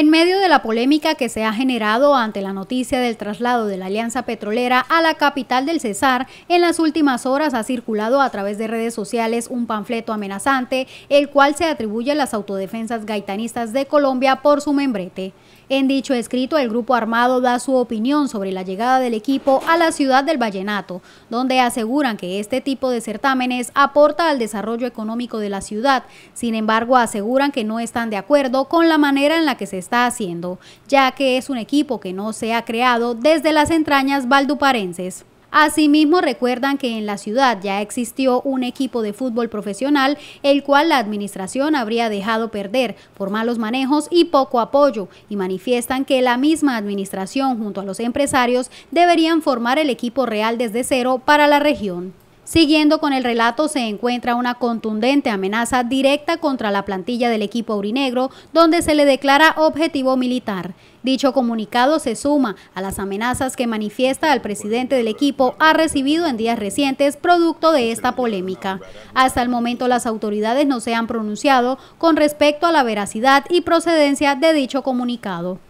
En medio de la polémica que se ha generado ante la noticia del traslado de la Alianza Petrolera a la capital del Cesar, en las últimas horas ha circulado a través de redes sociales un panfleto amenazante, el cual se atribuye a las autodefensas gaitanistas de Colombia por su membrete. En dicho escrito, el grupo armado da su opinión sobre la llegada del equipo a la ciudad del Vallenato, donde aseguran que este tipo de certámenes aporta al desarrollo económico de la ciudad. Sin embargo, aseguran que no están de acuerdo con la manera en la que se está haciendo, ya que es un equipo que no se ha creado desde las entrañas valduparenses. Asimismo, recuerdan que en la ciudad ya existió un equipo de fútbol profesional, el cual la administración habría dejado perder por malos manejos y poco apoyo, y manifiestan que la misma administración junto a los empresarios deberían formar el equipo real desde cero para la región. Siguiendo con el relato se encuentra una contundente amenaza directa contra la plantilla del equipo aurinegro, donde se le declara objetivo militar. Dicho comunicado se suma a las amenazas que manifiesta el presidente del equipo ha recibido en días recientes producto de esta polémica. Hasta el momento las autoridades no se han pronunciado con respecto a la veracidad y procedencia de dicho comunicado.